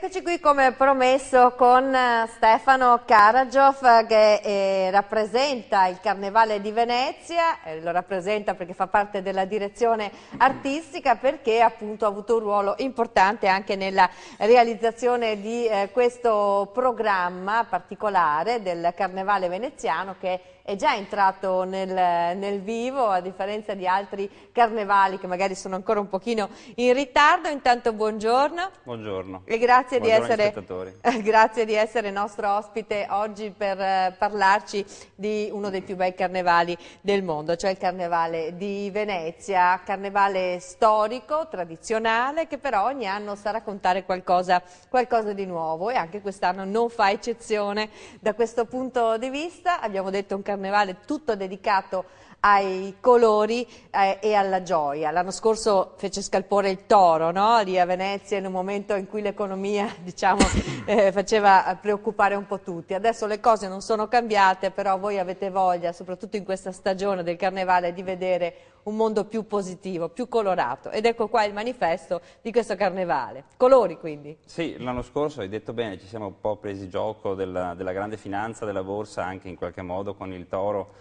Eccoci qui come promesso con eh, Stefano Karajov che eh, rappresenta il Carnevale di Venezia, eh, lo rappresenta perché fa parte della direzione artistica perché appunto ha avuto un ruolo importante anche nella realizzazione di eh, questo programma particolare del Carnevale veneziano che è già entrato nel, nel, vivo, a differenza di altri carnevali che magari sono ancora un pochino in ritardo. Intanto buongiorno. Buongiorno. E grazie, buongiorno di essere, grazie di essere nostro ospite oggi per eh, parlarci di uno dei più bei carnevali del mondo, cioè il Carnevale di Venezia, carnevale storico, tradizionale, che però ogni anno sa raccontare qualcosa, qualcosa di nuovo e anche quest'anno non fa eccezione da questo punto di vista. Abbiamo detto un carnevale carnevale tutto dedicato ai colori eh, e alla gioia. L'anno scorso fece scalpore il toro no? lì a Venezia in un momento in cui l'economia diciamo, eh, faceva preoccupare un po' tutti. Adesso le cose non sono cambiate, però voi avete voglia, soprattutto in questa stagione del carnevale, di vedere un mondo più positivo, più colorato. Ed ecco qua il manifesto di questo carnevale. Colori quindi. Sì, l'anno scorso hai detto bene, ci siamo un po' presi gioco della, della grande finanza, della borsa, anche in qualche modo con il toro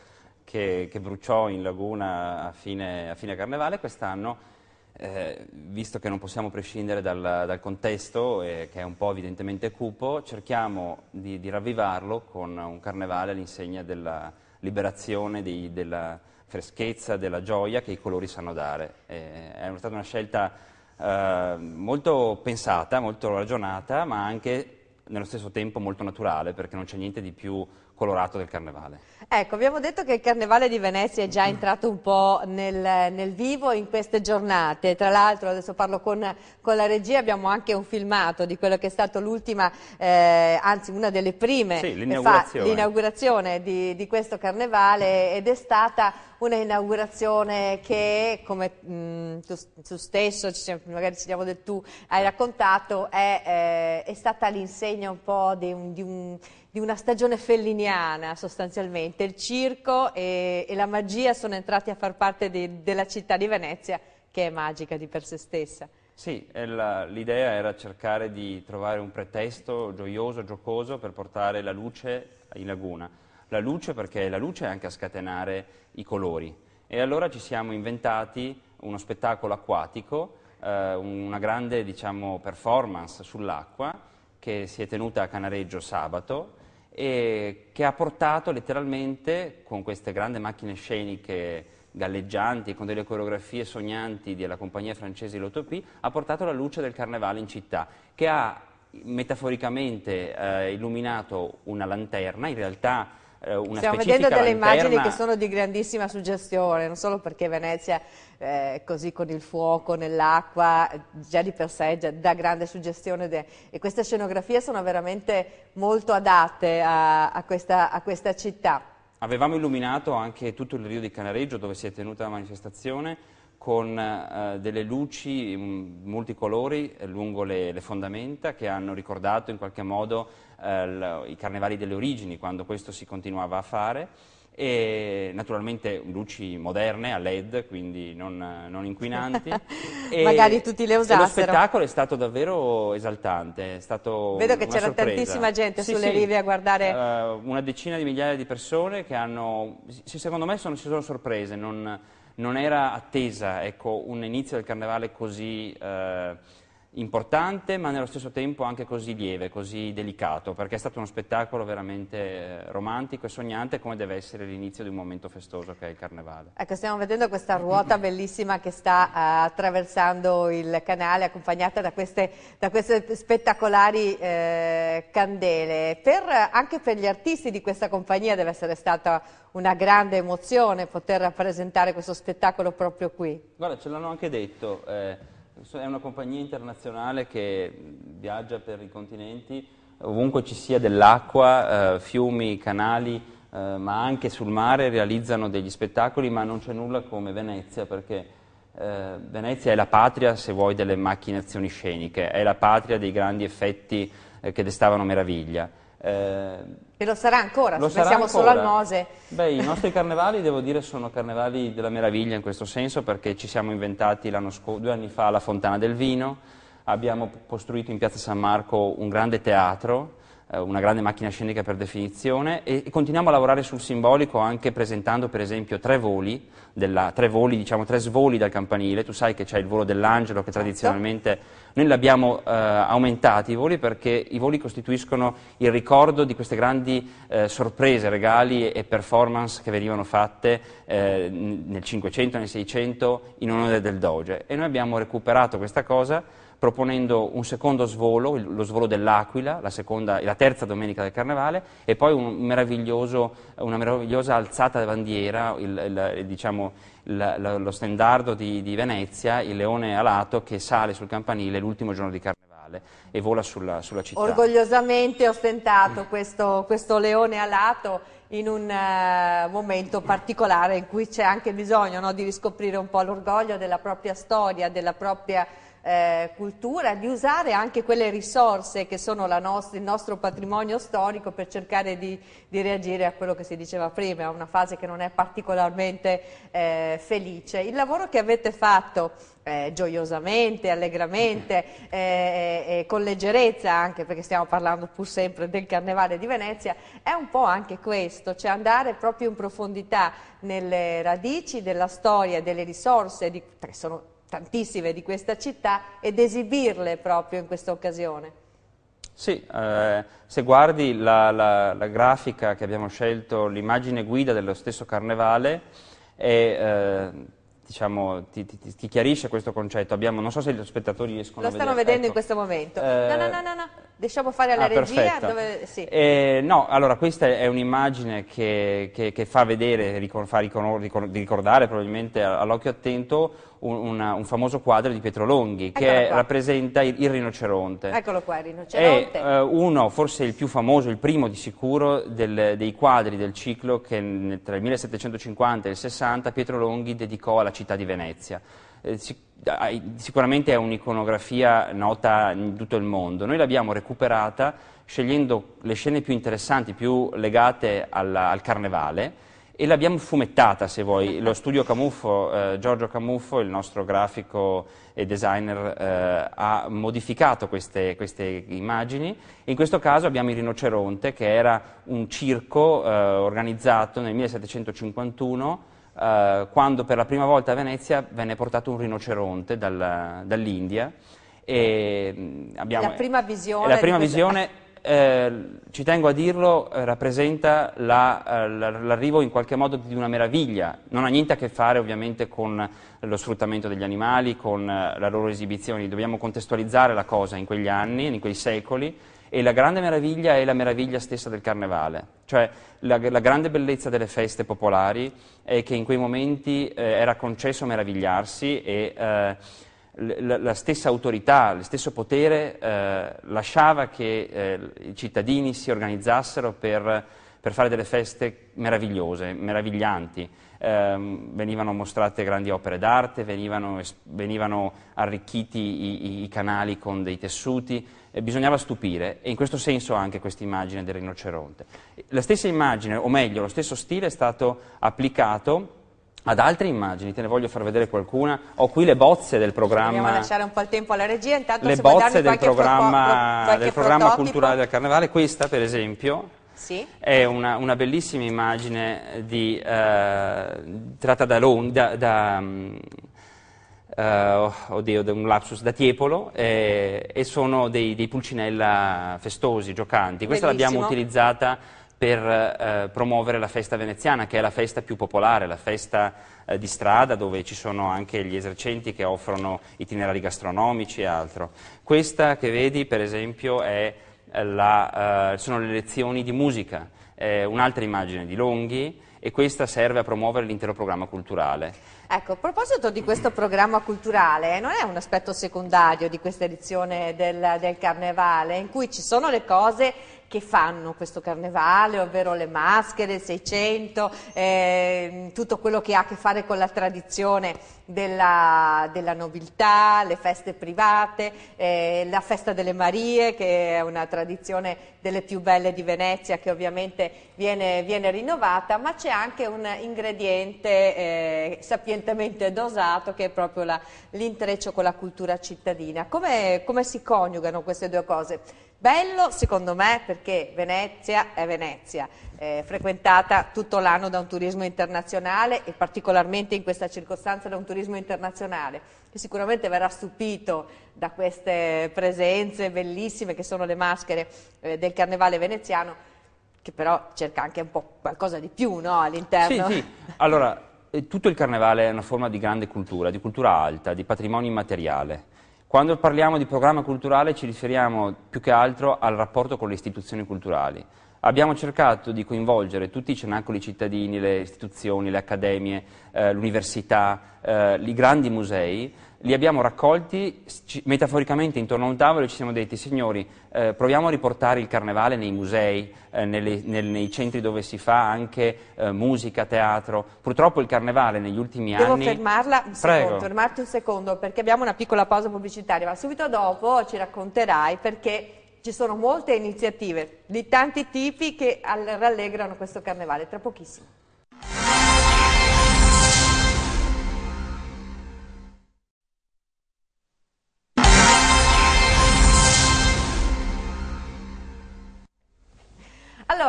che, che bruciò in laguna a fine, a fine carnevale, quest'anno eh, visto che non possiamo prescindere dal, dal contesto, eh, che è un po' evidentemente cupo, cerchiamo di, di ravvivarlo con un carnevale all'insegna della liberazione, di, della freschezza, della gioia che i colori sanno dare. Eh, è stata una scelta eh, molto pensata, molto ragionata, ma anche nello stesso tempo molto naturale, perché non c'è niente di più colorato del carnevale. Ecco, abbiamo detto che il carnevale di Venezia è già entrato un po' nel, nel vivo in queste giornate, tra l'altro adesso parlo con, con, la regia, abbiamo anche un filmato di quello che è stato l'ultima, eh, anzi una delle prime, sì, l'inaugurazione di, di questo carnevale ed è stata una inaugurazione che, come mh, mm, tu, tu, stesso, magari ci diamo del tu, hai raccontato, è, eh, è stata l'insegna un po' di, un, di, un, di, una stagione felliniana sostanzialmente. Il circo e, e la magia sono entrati a far parte di, della città di Venezia, che è magica di per sé stessa. Sì, l'idea era cercare di trovare un pretesto gioioso, giocoso per portare la luce in laguna la luce perché la luce è anche a scatenare i colori. E allora ci siamo inventati uno spettacolo acquatico, eh, una grande diciamo, performance sull'acqua che si è tenuta a Canareggio sabato e che ha portato letteralmente con queste grandi macchine sceniche galleggianti, con delle coreografie sognanti della compagnia francese Lotopie, ha portato la luce del carnevale in città, che ha metaforicamente eh, illuminato una lanterna, in realtà eh, una Stiamo vedendo delle interna. immagini che sono di grandissima suggestione, non solo perché Venezia eh, così con il fuoco nell'acqua già di per sé già dà grande suggestione de... e queste scenografie sono veramente molto adatte a, a, questa, a questa città. Avevamo illuminato anche tutto il Rio di Canareggio dove si è tenuta la manifestazione con eh, delle luci mm, multicolori eh, lungo le, le, fondamenta che hanno ricordato in qualche modo eh, i carnevali delle origini, quando questo si continuava a fare, e naturalmente luci moderne a LED, quindi non, non inquinanti. Magari tutti le usassero. lo spettacolo è stato davvero esaltante, è stato Vedo che c'era tantissima gente sì, sulle sì, rive a guardare. Uh, una decina di migliaia di persone che hanno, sì, secondo me sono, si sono sorprese, non, non era attesa ecco, un inizio del carnevale così... Uh, importante ma nello stesso tempo anche così lieve, così delicato, perché è stato uno spettacolo veramente eh, romantico e sognante come deve essere l'inizio di un momento festoso che è il Carnevale. Ecco, stiamo vedendo questa ruota bellissima che sta uh, attraversando il canale accompagnata da queste, da queste spettacolari eh, candele. Per, anche per gli artisti di questa compagnia deve essere stata una grande emozione poter rappresentare questo spettacolo proprio qui. Guarda, ce l'hanno anche detto. Eh è una compagnia internazionale che viaggia per i continenti, ovunque ci sia dell'acqua, eh, fiumi, canali, eh, ma anche sul mare realizzano degli spettacoli, ma non c'è nulla come Venezia perché eh, Venezia è la patria, se vuoi, delle macchinazioni sceniche, è la patria dei grandi effetti eh, che destavano meraviglia. Eh, e lo sarà ancora, lo sarà pensiamo ancora. solo al Mose. Beh, i nostri carnevali, devo dire, sono carnevali della meraviglia in questo senso, perché ci siamo inventati due anni fa la Fontana del Vino, abbiamo costruito in Piazza San Marco un grande teatro, eh, una grande macchina scenica per definizione, e, e continuiamo a lavorare sul simbolico anche presentando, per esempio, tre voli, della, tre, voli diciamo, tre svoli dal campanile. Tu sai che c'è il volo dell'angelo, che certo. tradizionalmente noi li abbiamo eh, aumentati i voli perché i voli costituiscono il ricordo di queste grandi eh, sorprese, regali e performance che venivano fatte eh, nel 500, nel 600 in onore del Doge. E noi abbiamo recuperato questa cosa proponendo un secondo svolo, lo svolo dell'Aquila, la, seconda, la terza domenica del Carnevale, e poi un una meravigliosa alzata da bandiera, il, il, diciamo, la, lo stendardo di, di, Venezia, il leone alato che sale sul campanile l'ultimo giorno di carnevale e vola sulla, sulla città. Orgogliosamente ostentato questo, questo leone alato in un uh, momento particolare in cui c'è anche bisogno no, di riscoprire un po' l'orgoglio della propria storia, della propria eh, cultura, di usare anche quelle risorse che sono nostra, il nostro patrimonio storico per cercare di, di, reagire a quello che si diceva prima, a una fase che non è particolarmente eh, felice. Il lavoro che avete fatto eh, gioiosamente, allegramente, eh, eh con leggerezza anche, perché stiamo parlando pur sempre del Carnevale di Venezia, è un po' anche questo, cioè andare proprio in profondità nelle radici della storia, delle risorse, di, che sono tantissime di questa città ed esibirle proprio in questa occasione. Sì, eh, se guardi la, la, la, grafica che abbiamo scelto, l'immagine guida dello stesso carnevale, è, eh, diciamo, ti, ti, ti, chiarisce questo concetto. Abbiamo, non so se gli spettatori riescono lo a vedere. Lo stanno vedendo ecco. in questo momento. Eh, no, no, no. no. Lasciamo fare alla ah, regia? Dove, sì. eh, no, allora questa è un'immagine che, che, che, fa vedere, ricor, fa ricor, ricordare probabilmente all'occhio attento un, una, un, famoso quadro di Pietro Longhi Eccolo che qua. rappresenta il, il, rinoceronte. Eccolo qua, il rinoceronte. È eh, uno, forse il più famoso, il primo di sicuro, del, dei quadri del ciclo che tra il 1750 e il 60 Pietro Longhi dedicò alla città di Venezia. Eh, sicuramente è un'iconografia nota in tutto il mondo. Noi l'abbiamo recuperata scegliendo le scene più interessanti, più legate alla, al carnevale e l'abbiamo fumettata, se vuoi. Lo studio Camuffo, eh, Giorgio Camuffo, il nostro grafico e designer, eh, ha modificato queste, queste, immagini. In questo caso abbiamo il rinoceronte, che era un circo eh, organizzato nel 1751 eh, quando per la prima volta a Venezia venne portato un rinoceronte dal, dall'India. Eh. Mm, la prima visione, la prima visione eh, ci tengo a dirlo, eh, rappresenta la, l'arrivo in qualche modo di una meraviglia. Non ha niente a che fare ovviamente con lo sfruttamento degli animali, con la loro esibizione. Dobbiamo contestualizzare la cosa in quegli anni, in quei secoli e la grande meraviglia è la meraviglia stessa del carnevale, cioè la, la grande bellezza delle feste popolari è che in quei momenti eh, era concesso meravigliarsi e eh, la, la, stessa autorità, lo stesso potere eh, lasciava che eh, i cittadini si organizzassero per, per, fare delle feste meravigliose, meraviglianti. Ehm, venivano mostrate grandi opere d'arte, venivano, venivano arricchiti i, i canali con dei tessuti eh, bisognava stupire e in questo senso anche questa immagine del rinoceronte. La stessa immagine, o meglio, lo stesso stile è stato applicato ad altre immagini, te ne voglio far vedere qualcuna, ho qui le bozze del programma. Dobbiamo lasciare un po' il tempo alla regia, intanto le bozze del programma, pro, del programma culturale del carnevale, questa per esempio sì. è una, una, bellissima immagine di, eh, tratta da, Londra. da, da uh, oddio, un lapsus da tiepolo, eh, e sono dei, dei, pulcinella festosi, giocanti. Questa l'abbiamo utilizzata per eh, promuovere la festa veneziana, che è la festa più popolare, la festa eh, di strada dove ci sono anche gli esercenti che offrono itinerari gastronomici e altro. Questa che vedi, per esempio, è eh, la, eh, sono le lezioni di musica, un'altra immagine di Longhi, e questa serve a promuovere l'intero programma culturale. Ecco, a proposito di questo programma culturale, non è un aspetto secondario di questa edizione del, del Carnevale, in cui ci sono le cose che fanno questo carnevale, ovvero le maschere, il 600, eh, tutto quello che ha a che fare con la tradizione della, della nobiltà, le feste private, eh, la festa delle Marie che è una tradizione delle più belle di Venezia che ovviamente viene, viene rinnovata, ma c'è anche un ingrediente eh, sapientemente dosato che è proprio l'intreccio con la cultura cittadina. Come, come si coniugano queste due cose? Bello secondo me perché Venezia è Venezia, eh, frequentata tutto l'anno da un turismo internazionale e particolarmente in questa circostanza da un turismo internazionale che sicuramente verrà stupito da queste presenze bellissime che sono le maschere eh, del carnevale veneziano che però cerca anche un po' qualcosa di più no, all'interno. Sì, sì. Allora, eh, tutto il carnevale è una forma di grande cultura, di cultura alta, di patrimonio immateriale. Quando parliamo di programma culturale ci riferiamo più che altro al rapporto con le istituzioni culturali. Abbiamo cercato di coinvolgere tutti i cenacoli cittadini, le istituzioni, le accademie, eh, l'università, eh, i grandi musei li abbiamo raccolti metaforicamente intorno a un tavolo e ci siamo detti, signori, eh, proviamo a riportare il carnevale nei musei, eh, nelle, nel, nei centri dove si fa anche eh, musica, teatro. Purtroppo il carnevale negli ultimi Devo anni... Devo fermarla un secondo, fermarti un secondo, perché abbiamo una piccola pausa pubblicitaria, ma subito dopo ci racconterai perché ci sono molte iniziative di tanti tipi che rallegrano questo carnevale, tra pochissimo.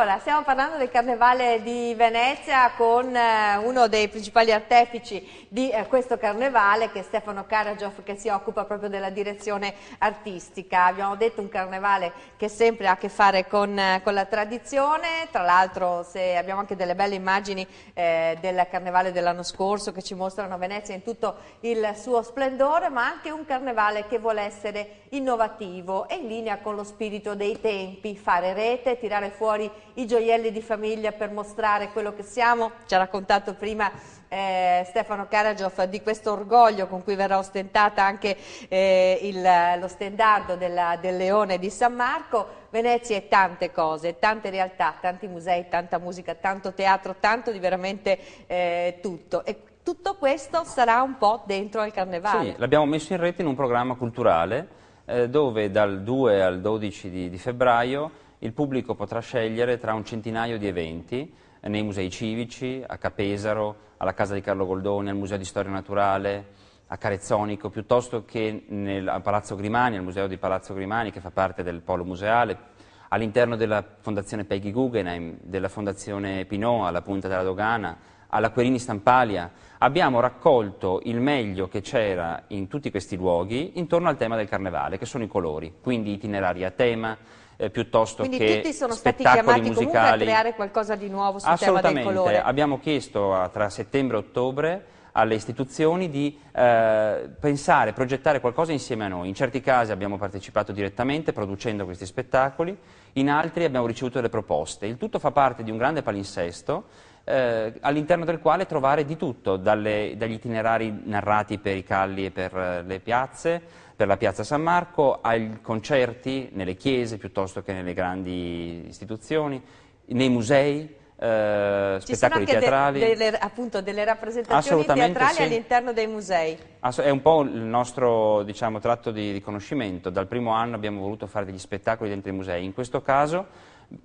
Allora, stiamo parlando del Carnevale di Venezia con eh, uno dei principali artefici di eh, questo Carnevale che è Stefano Karajov che si occupa proprio della direzione artistica. Abbiamo detto un Carnevale che sempre ha a che fare con, eh, con la tradizione, tra l'altro abbiamo anche delle belle immagini eh, del Carnevale dell'anno scorso che ci mostrano Venezia in tutto il suo splendore, ma anche un Carnevale che vuole essere innovativo e in linea con lo spirito dei tempi, fare rete, tirare fuori i gioielli di famiglia per mostrare quello che siamo. Ci ha raccontato prima eh, Stefano Karajov di questo orgoglio con cui verrà ostentata anche eh, il, lo stendardo della, del leone di San Marco. Venezia è tante cose, tante realtà, tanti musei, tanta musica, tanto teatro, tanto di veramente eh, tutto. E tutto questo sarà un po' dentro al carnevale. Sì, l'abbiamo messo in rete in un programma culturale eh, dove dal 2 al 12 di, di febbraio il pubblico potrà scegliere tra un centinaio di eventi nei musei civici, a Capesaro, alla Casa di Carlo Goldoni, al Museo di Storia Naturale, a Carezzonico, piuttosto che nel, Palazzo Grimani, al Museo di Palazzo Grimani, che fa parte del Polo Museale, all'interno della Fondazione Peggy Guggenheim, della Fondazione Pinot, alla Punta della Dogana, alla Querini Stampalia. Abbiamo raccolto il meglio che c'era in tutti questi luoghi intorno al tema del carnevale, che sono i colori, quindi itinerari a tema, eh, piuttosto Quindi che tutti sono spettacoli stati chiamati musicali. comunque a creare qualcosa di nuovo sul tema del colore. Abbiamo chiesto a, ah, tra settembre e ottobre alle istituzioni di eh, pensare, progettare qualcosa insieme a noi. In certi casi abbiamo partecipato direttamente producendo questi spettacoli, in altri abbiamo ricevuto delle proposte. Il tutto fa parte di un grande palinsesto eh, all'interno del quale trovare di tutto, dalle, dagli itinerari narrati per i calli e per eh, le piazze, per la piazza San Marco, ai concerti nelle chiese piuttosto che nelle grandi istituzioni, nei musei, eh, Ci spettacoli sono anche teatrali. De, delle, appunto delle rappresentazioni teatrali sì. all'interno dei musei. Ass è un po' il nostro diciamo, tratto di riconoscimento. Dal primo anno abbiamo voluto fare degli spettacoli dentro i musei. In questo caso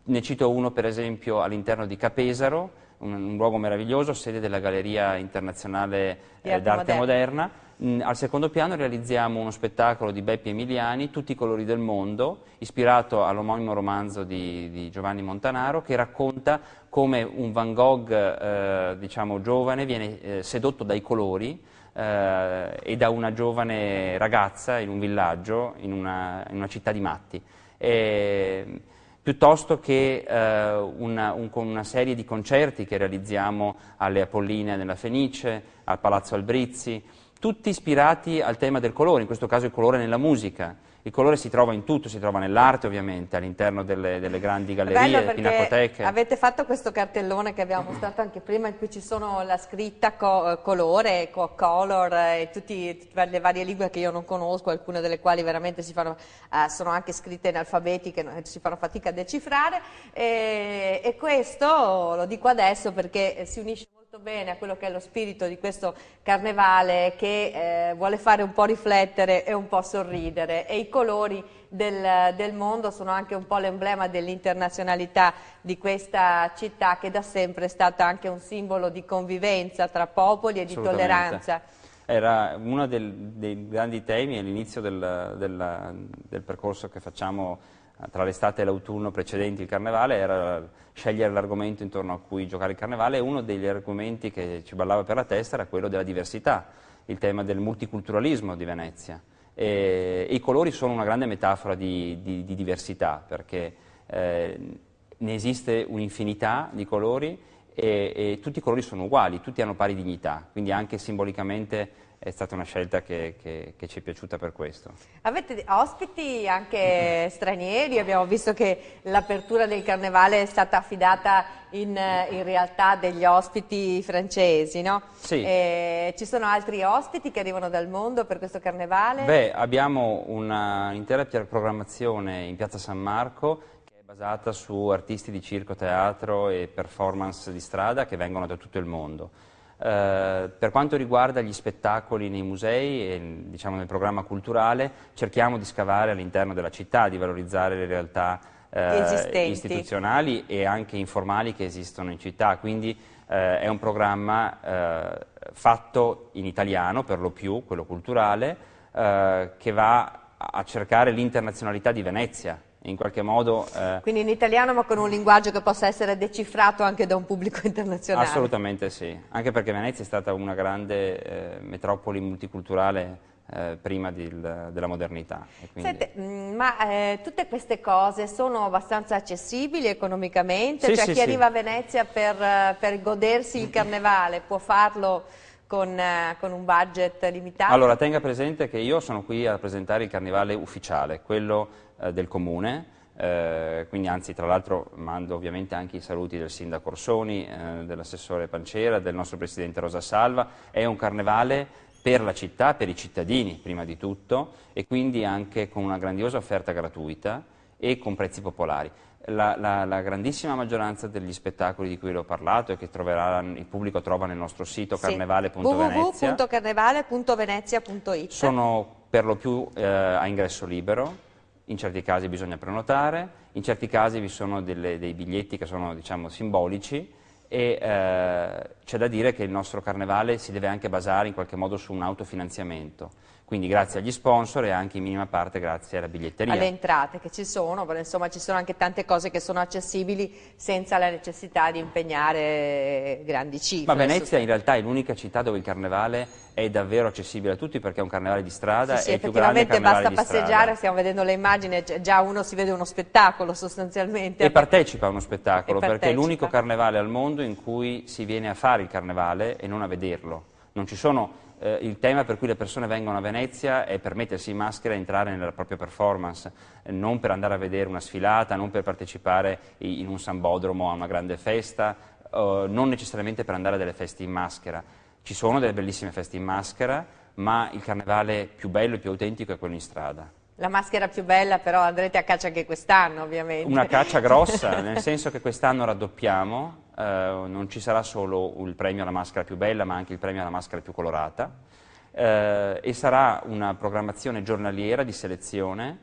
ne cito uno per esempio all'interno di Capesaro, un, un, luogo meraviglioso, sede della Galleria Internazionale eh, d'Arte moderna, moderna mh, mm, al secondo piano realizziamo uno spettacolo di Beppi Emiliani, Tutti i colori del mondo, ispirato all'omonimo romanzo di, di Giovanni Montanaro, che racconta come un Van Gogh eh, diciamo, giovane viene eh, sedotto dai colori eh, e da una giovane ragazza in un villaggio, in una, in una città di matti. E, piuttosto che eh, una, un, una, serie di concerti che realizziamo alle Apolline nella Fenice, al Palazzo Albrizzi, tutti ispirati al tema del colore, in questo caso il colore nella musica. Il colore si trova in tutto, si trova nell'arte ovviamente, all'interno delle, delle, grandi gallerie, pinacoteche. Avete fatto questo cartellone che abbiamo mostrato anche prima in cui ci sono la scritta co eh, colore, co color eh, e tutte le varie lingue che io non conosco, alcune delle quali veramente fanno, eh, sono anche scritte in alfabeti che si fanno fatica a decifrare e, e questo lo dico adesso perché si unisce molto bene a quello che è lo spirito di questo carnevale che eh, vuole fare un po' riflettere e un po' sorridere e i colori del, del mondo sono anche un po' l'emblema dell'internazionalità di questa città che da sempre è stata anche un simbolo di convivenza tra popoli e di tolleranza. Era uno del, dei grandi temi all'inizio del, del, del percorso che facciamo tra l'estate e l'autunno precedenti il carnevale era scegliere l'argomento intorno a cui giocare il carnevale e uno degli argomenti che ci ballava per la testa era quello della diversità, il tema del multiculturalismo di Venezia. E, e I colori sono una grande metafora di, di, di diversità perché eh, ne esiste un'infinità di colori e, e, tutti i colori sono uguali, tutti hanno pari dignità, quindi anche simbolicamente è stata una scelta che, che, che, ci è piaciuta per questo. Avete ospiti anche stranieri, abbiamo visto che l'apertura del carnevale è stata affidata in, in realtà degli ospiti francesi, no? Sì. Eh, ci sono altri ospiti che arrivano dal mondo per questo carnevale? Beh, abbiamo un'intera programmazione in piazza San Marco basata su artisti di circo, teatro e performance di strada che vengono da tutto il mondo. Eh, per quanto riguarda gli spettacoli nei musei e diciamo, nel programma culturale, cerchiamo di scavare all'interno della città, di valorizzare le realtà eh, istituzionali e anche informali che esistono in città. Quindi eh, è un programma eh, fatto in italiano, per lo più, quello culturale, eh, che va a cercare l'internazionalità di Venezia in qualche modo... Eh, Quindi in italiano ma con un linguaggio che possa essere decifrato anche da un pubblico internazionale. Assolutamente sì, anche perché Venezia è stata una grande eh, metropoli multiculturale eh, prima di, della modernità. Quindi... Sente, mm, ma eh, tutte queste cose sono abbastanza accessibili economicamente? Sì, cioè sì, chi sì. arriva a Venezia per, eh, per godersi il carnevale può farlo con, eh, con, un budget limitato? Allora, tenga presente che io sono qui a rappresentare il carnevale ufficiale, quello eh, del comune, eh, quindi anzi tra l'altro mando ovviamente anche i saluti del sindaco Orsoni, eh, dell'assessore Pancera, del nostro presidente Rosa Salva, è un carnevale per la città, per i cittadini prima di tutto e quindi anche con una grandiosa offerta gratuita e con prezzi popolari la, la, la, grandissima maggioranza degli spettacoli di cui le ho parlato e che troverà, il pubblico trova nel nostro sito sì. carnevale.venezia www.carnevale.venezia.it sono per lo più eh, a ingresso libero in certi casi bisogna prenotare, in certi casi vi sono delle, dei biglietti che sono diciamo, simbolici e eh, c'è da dire che il nostro carnevale si deve anche basare in qualche modo su un autofinanziamento quindi grazie agli sponsor e anche in minima parte grazie alla biglietteria. Alle entrate che ci sono, però insomma ci sono anche tante cose che sono accessibili senza la necessità di impegnare grandi cifre. Ma Venezia in realtà è l'unica città dove il carnevale è davvero accessibile a tutti perché è un carnevale di strada sì, sì, e più grande carnevale basta passeggiare, stiamo vedendo le immagini, già uno si vede uno spettacolo sostanzialmente. E partecipa a uno spettacolo perché è l'unico carnevale al mondo in cui si viene a fare il carnevale e non a vederlo. Non ci sono eh, il tema per cui le persone vengono a Venezia è per mettersi in maschera e entrare nella propria performance, eh, non per andare a vedere una sfilata, non per partecipare in un sambodromo a una grande festa, eh, non necessariamente per andare a delle feste in maschera. Ci sono delle bellissime feste in maschera, ma il carnevale più bello e più autentico è quello in strada. La maschera più bella però andrete a caccia anche quest'anno ovviamente. Una caccia grossa, nel senso che quest'anno raddoppiamo eh, non ci sarà solo il premio alla maschera più bella, ma anche il premio alla maschera più colorata, eh, e sarà una programmazione giornaliera di selezione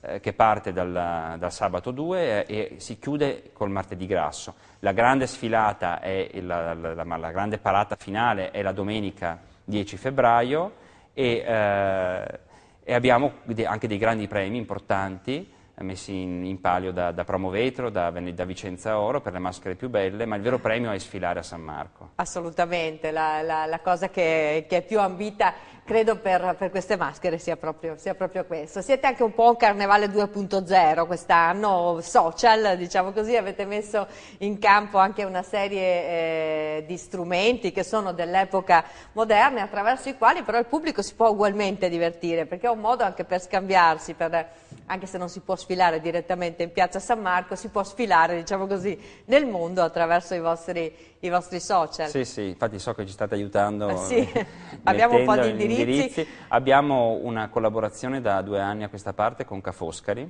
eh, che parte dal, dal sabato 2 e, eh, e, si chiude col martedì grasso. La grande sfilata, è la, la, la, la grande parata finale è la domenica 10 febbraio e, eh, e abbiamo anche dei grandi premi importanti messi in, in palio da, da Promovetro, da, da, Vicenza Oro per le maschere più belle, ma il vero premio è sfilare a San Marco. Assolutamente, la, la, la cosa che, che, è più ambita credo per, per queste maschere sia proprio, sia proprio, questo. Siete anche un po' un carnevale 2.0 quest'anno, social, diciamo così, avete messo in campo anche una serie eh, di strumenti che sono dell'epoca moderna, attraverso i quali però il pubblico si può ugualmente divertire, perché è un modo anche per scambiarsi, per, anche se non si può sfilare direttamente in piazza San Marco, si può sfilare, diciamo così, nel mondo attraverso i vostri, i vostri social. Sì, sì, infatti so che ci state aiutando. Eh sì, eh, abbiamo un po' di indirizzo indirizzi. Abbiamo una collaborazione da due anni a questa parte con Cafoscari.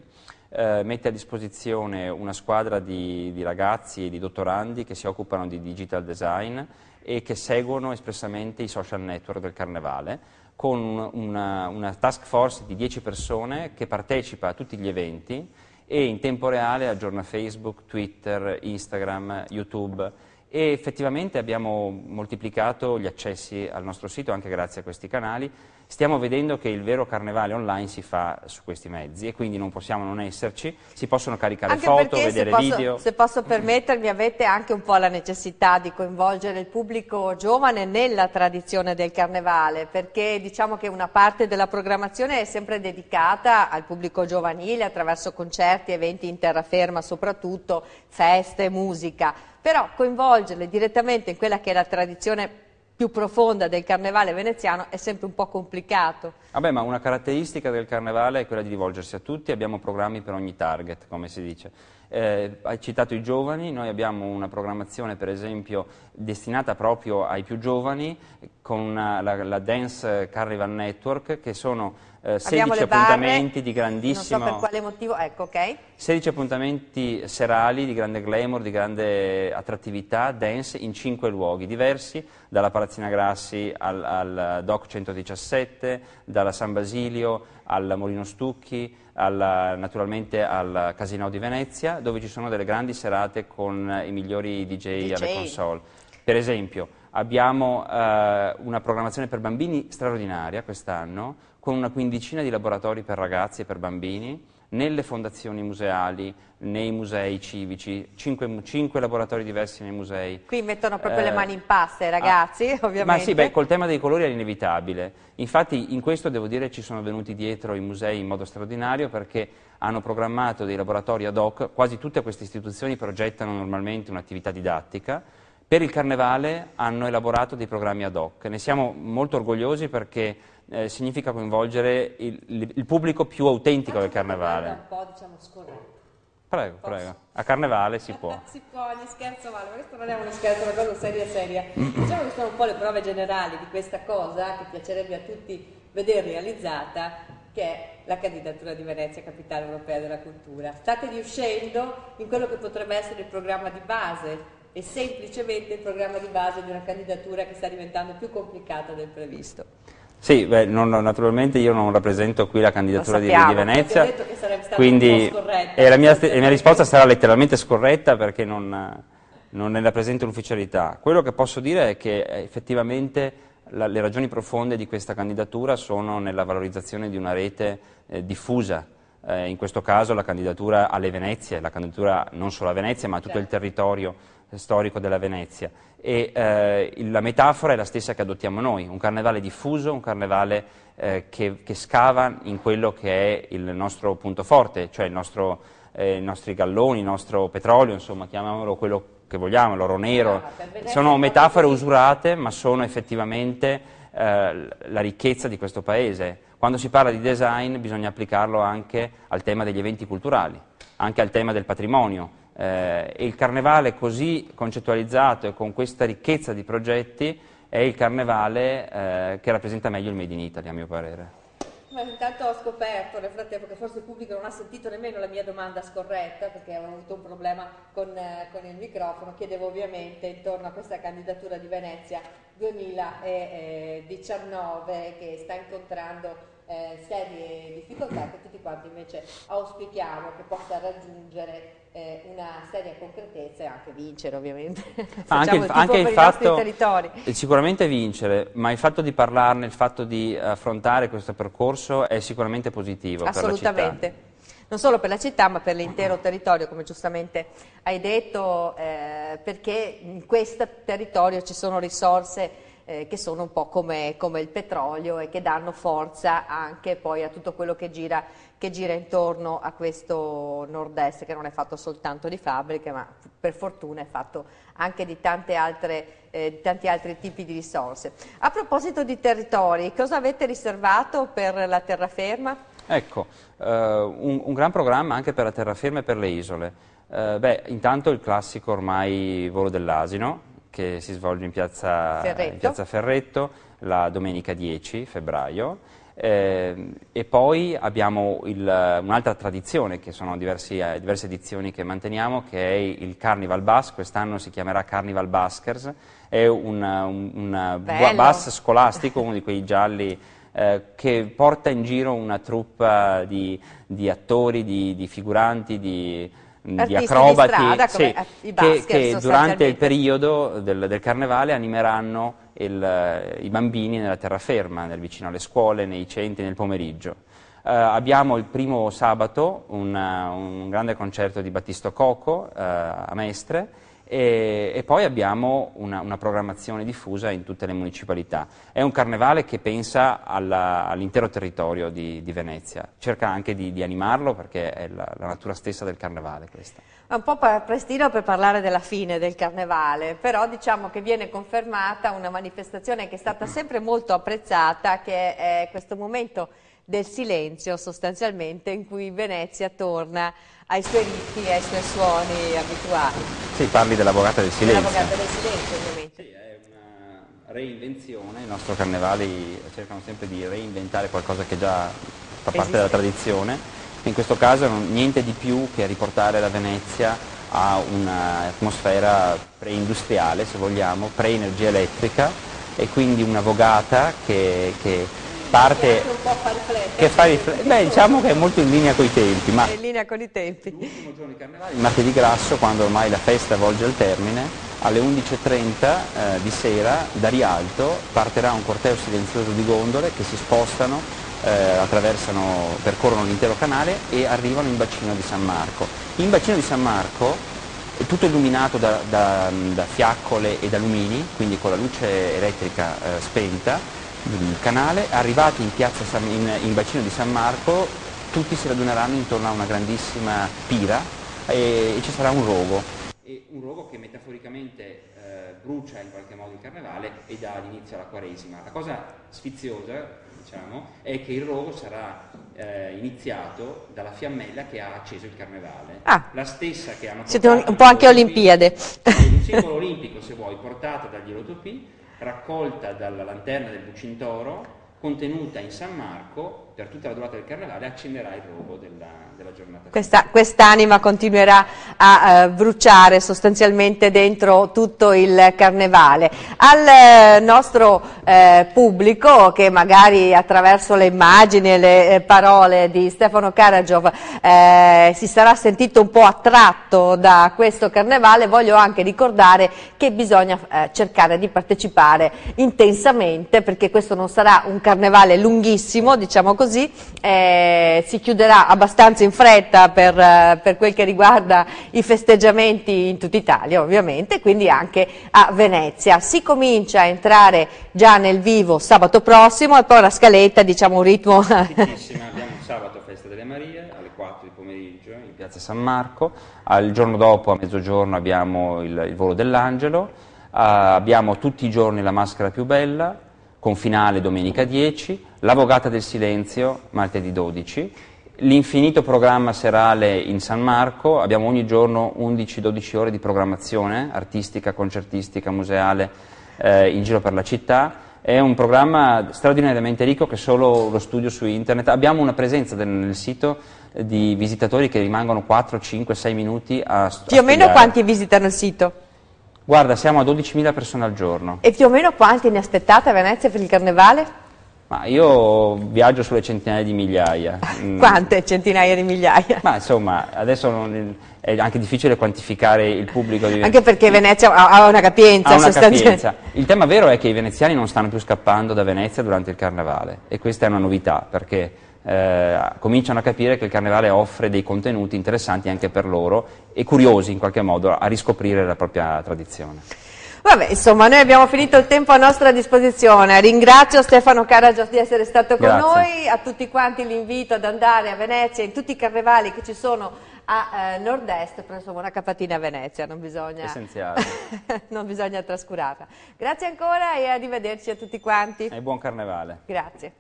Eh, mette a disposizione una squadra di, di ragazzi e di dottorandi che si occupano di digital design e che seguono espressamente i social network del carnevale con una, una, task force di 10 persone che partecipa a tutti gli eventi e in tempo reale aggiorna Facebook, Twitter, Instagram, YouTube e effettivamente abbiamo moltiplicato gli accessi al nostro sito anche grazie a questi canali Stiamo vedendo che il vero carnevale online si fa su questi mezzi e quindi non possiamo non esserci, si possono caricare anche foto, vedere se video. Posso, se posso permettermi avete anche un po' la necessità di coinvolgere il pubblico giovane nella tradizione del carnevale perché diciamo che una parte della programmazione è sempre dedicata al pubblico giovanile attraverso concerti, eventi in terraferma soprattutto, feste, musica, però coinvolgerle direttamente in quella che è la tradizione più profonda del carnevale veneziano è sempre un po' complicato. Vabbè, ma una caratteristica del carnevale è quella di rivolgersi a tutti, abbiamo programmi per ogni target, come si dice. Eh, hai citato i giovani, noi abbiamo una programmazione per esempio destinata proprio ai più giovani con la, la Dance Carnival Network che sono eh, 16 appuntamenti di grandissimo... Non so per quale motivo, ecco, ok. 16 appuntamenti serali di grande glamour, di grande attrattività, dance, in 5 luoghi diversi, dalla Palazzina Grassi al, al DOC 117, dalla San Basilio al Molino Stucchi, alla, naturalmente al Casino di Venezia, dove ci sono delle grandi serate con i migliori DJ, DJ. alle console. Per esempio, Abbiamo eh, una programmazione per bambini straordinaria quest'anno, con una quindicina di laboratori per ragazzi e per bambini, nelle fondazioni museali, nei musei civici, cinque, cinque laboratori diversi nei musei. Qui mettono proprio eh, le mani in pasta i ragazzi, ah, ovviamente. Ma sì, beh, col tema dei colori è inevitabile. Infatti in questo devo dire ci sono venuti dietro i musei in modo straordinario perché hanno programmato dei laboratori ad hoc, quasi tutte queste istituzioni progettano normalmente un'attività didattica, per il Carnevale hanno elaborato dei programmi ad hoc, ne siamo molto orgogliosi perché eh, significa coinvolgere il, il, pubblico più autentico del Carnevale. un po' diciamo scorretto. Prego, Posso? prego. A carnevale si può. si può, ogni scherzo vale, ma questo non è uno scherzo, è una cosa seria seria. Diciamo che sono un po' le prove generali di questa cosa che piacerebbe a tutti vedere realizzata, che è la candidatura di Venezia Capitale Europea della Cultura. State riuscendo in quello che potrebbe essere il programma di base è semplicemente il programma di base di una candidatura che sta diventando più complicata del previsto. Sì, beh, non, naturalmente io non rappresento qui la candidatura sappiamo, di, di Venezia, detto che sarebbe quindi e la, mia, e mia, risposta sarà letteralmente scorretta perché non, non ne rappresento l'ufficialità. Quello che posso dire è che eh, effettivamente la, le ragioni profonde di questa candidatura sono nella valorizzazione di una rete eh, diffusa, eh, in questo caso la candidatura alle Venezie, la candidatura non solo a Venezia ma a tutto certo. il territorio storico della Venezia e eh, la metafora è la stessa che adottiamo noi, un carnevale diffuso, un carnevale eh, che, che, scava in quello che è il nostro punto forte, cioè nostro, eh, i nostri galloni, il nostro petrolio, insomma chiamiamolo quello che vogliamo, l'oro nero, ah, sono metafore usurate ma sono effettivamente eh, la ricchezza di questo paese. Quando si parla di design bisogna applicarlo anche al tema degli eventi culturali, anche al tema del patrimonio, eh, il carnevale così concettualizzato e con questa ricchezza di progetti è il carnevale eh, che rappresenta meglio il Made in Italy, a mio parere. Ma intanto ho scoperto nel frattempo che forse il pubblico non ha sentito nemmeno la mia domanda scorretta perché avevo avuto un problema con, eh, con il microfono, chiedevo ovviamente intorno a questa candidatura di Venezia 2019 che sta incontrando eh, serie difficoltà che tutti quanti invece auspichiamo che possa raggiungere eh, una seria concretezza e anche vincere ovviamente. Ah, anche, il, anche il fatto, eh, sicuramente vincere, ma il fatto di parlarne, il fatto di eh, affrontare questo percorso è sicuramente positivo. Assolutamente non solo per la città ma per l'intero territorio, come giustamente hai detto, eh, perché in questo territorio ci sono risorse eh, che sono un po' come, come, il petrolio e che danno forza anche poi a tutto quello che gira, che gira intorno a questo nord-est che non è fatto soltanto di fabbriche ma per fortuna è fatto anche di, altre, eh, di tanti altri tipi di risorse. A proposito di territori, cosa avete riservato per la terraferma? Ecco, eh, un, un, gran programma anche per la terraferma e per le isole. Eh, beh, intanto il classico ormai volo dell'asino, che si svolge in piazza Ferretto, in piazza Ferretto la domenica 10 febbraio. Eh, e poi abbiamo un'altra tradizione, che sono diversi, eh, diverse edizioni che manteniamo, che è il Carnival Bus, quest'anno si chiamerà Carnival Buskers, è un, un, un bus scolastico, uno di quei gialli eh, che porta in giro una truppa di, di attori, di, di figuranti, di di acrobati di strada, sì, eh, che, che durante il periodo del, del carnevale animeranno il, i bambini nella terraferma, nel, vicino alle scuole, nei centri, nel pomeriggio. Eh, abbiamo il primo sabato una, un grande concerto di Battisto Coco eh, a Mestre e, e, poi abbiamo una, una, programmazione diffusa in tutte le municipalità. È un carnevale che pensa alla, all'intero territorio di, di, Venezia, cerca anche di, di animarlo perché è la, la, natura stessa del carnevale questa. È un po' prestino per parlare della fine del carnevale, però diciamo che viene confermata una manifestazione che è stata sempre molto apprezzata, che è questo momento del silenzio sostanzialmente in cui Venezia torna ai suoi ritmi e ai suoi suoni abituali. Sì, parli dell'avvocata del silenzio. Della del silenzio ovviamente. Sì, è una reinvenzione, i nostri carnevali cercano sempre di reinventare qualcosa che già fa parte Esiste. della tradizione, in questo caso non, niente di più che riportare la Venezia a un'atmosfera preindustriale, se vogliamo, pre-energia elettrica e quindi una vogata che, che parte che fa riflettere, beh diciamo che è molto in linea con i tempi, ma in linea con i tempi. L'ultimo giorno di Carnevale, il martedì grasso, quando ormai la festa volge al termine, alle 11.30 eh, di sera da Rialto partirà un corteo silenzioso di gondole che si spostano, eh, attraversano, percorrono l'intero canale e arrivano in bacino di San Marco. In bacino di San Marco tutto illuminato da, da, da fiaccole e da lumini, quindi con la luce elettrica eh, spenta, il canale, arrivati in, San, in, in bacino di San Marco tutti si raduneranno intorno a una grandissima pira e, e ci sarà un rogo. E un rogo che metaforicamente eh, brucia in qualche modo il carnevale e dà inizio alla quaresima. La cosa sfiziosa diciamo, è che il rogo sarà eh, iniziato dalla fiammella che ha acceso il carnevale. Ah, la stessa che hanno portato... Siete un, un po' anche Olimpiade. un simbolo olimpico se vuoi, portata dagli Lotopì raccolta dalla lanterna del Bucintoro, contenuta in San Marco per tutta la durata del carnevale accenderà il rogo della, della giornata. Questa, quest'anima continuerà a uh, bruciare sostanzialmente dentro tutto il carnevale. Al uh, nostro uh, pubblico che magari attraverso le immagini e le parole di Stefano Karajov si sarà sentito un po' attratto da questo carnevale, voglio anche ricordare che bisogna cercare di partecipare intensamente perché questo non sarà un carnevale lunghissimo, diciamo così, così, eh, si chiuderà abbastanza in fretta per, eh, per, quel che riguarda i festeggiamenti in tutta Italia ovviamente, quindi anche a Venezia. Si comincia a entrare già nel vivo sabato prossimo e poi la scaletta, diciamo un ritmo... abbiamo sabato festa delle Marie alle 4 di pomeriggio in piazza San Marco, il giorno dopo a mezzogiorno abbiamo il, il volo dell'angelo, Uh, abbiamo tutti i giorni la maschera più bella, con finale domenica 10, l'Avvogata del Silenzio martedì 12, l'infinito programma serale in San Marco, abbiamo ogni giorno 11-12 ore di programmazione artistica, concertistica, museale eh, in giro per la città, è un programma straordinariamente ricco che solo lo studio su internet, abbiamo una presenza del, nel sito eh, di visitatori che rimangono 4, 5, 6 minuti a, studiare. Più o meno quanti visitano il sito? Guarda, siamo a 12.000 persone al giorno. E più o meno quanti ne aspettate a Venezia per il carnevale? Ma io viaggio sulle centinaia di migliaia. Mm. Quante centinaia di migliaia? Ma insomma, adesso non, è anche difficile quantificare il pubblico. Di... Anche perché Venezia ha una capienza. Ha una capienza. Il tema vero è che i veneziani non stanno più scappando da Venezia durante il carnevale e questa è una novità perché eh, cominciano a capire che il carnevale offre dei contenuti interessanti anche per loro e curiosi in qualche modo a riscoprire la propria tradizione. Vabbè, insomma, noi abbiamo finito il tempo a nostra disposizione. Ringrazio Stefano Caragias di essere stato con Grazie. noi. A tutti quanti l'invito ad andare a Venezia in tutti i carnevali che ci sono a eh, nord-est, però insomma una capatina a Venezia, non bisogna, non bisogna trascurarla. Grazie ancora e arrivederci a tutti quanti. E buon carnevale. Grazie.